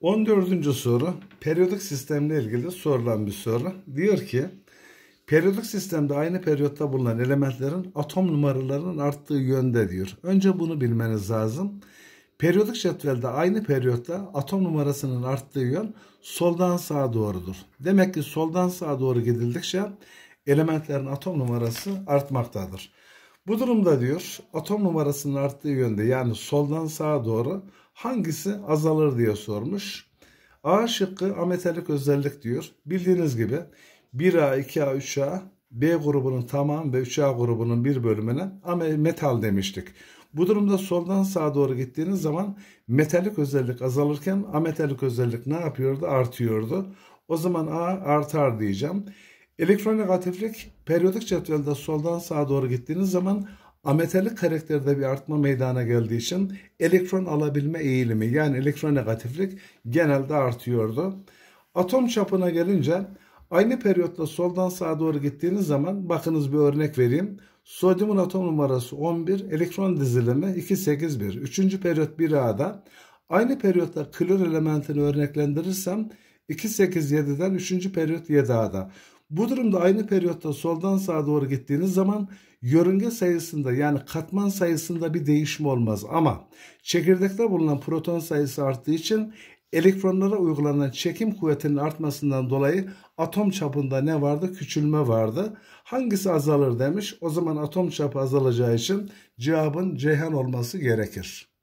14. soru periyodik sistemle ilgili sorulan bir soru. Diyor ki periyodik sistemde aynı periyotta bulunan elementlerin atom numaralarının arttığı yönde diyor. Önce bunu bilmeniz lazım. Periyodik cetvelde aynı periyotta atom numarasının arttığı yön soldan sağa doğrudur. Demek ki soldan sağa doğru gidildikçe elementlerin atom numarası artmaktadır. Bu durumda diyor atom numarasının arttığı yönde yani soldan sağa doğru hangisi azalır diye sormuş. A şıkkı ametelik özellik diyor. Bildiğiniz gibi 1A, 2A, 3A B grubunun tamam ve 3A grubunun bir bölümüne metal demiştik. Bu durumda soldan sağa doğru gittiğiniz zaman metalik özellik azalırken ametalik özellik ne yapıyordu? Artıyordu. O zaman A artar diyeceğim. Elektronegatiflik periyodik cetvelde soldan sağa doğru gittiğiniz zaman Ametalik karakterde bir artma meydana geldiği için elektron alabilme eğilimi yani elektron negatiflik genelde artıyordu. Atom çapına gelince aynı periyotta soldan sağa doğru gittiğiniz zaman bakınız bir örnek vereyim. Sodyumun atom numarası 11, elektron dizilimi 281. 3. periyot 1A'da aynı periyotta klor elementini örneklendirirsem 287'den 3. periyot 7A'da. Bu durumda aynı periyotta soldan sağa doğru gittiğiniz zaman yörünge sayısında yani katman sayısında bir değişme olmaz. Ama çekirdekte bulunan proton sayısı arttığı için elektronlara uygulanan çekim kuvvetinin artmasından dolayı atom çapında ne vardı? Küçülme vardı. Hangisi azalır demiş. O zaman atom çapı azalacağı için cevabın Ceyhan olması gerekir.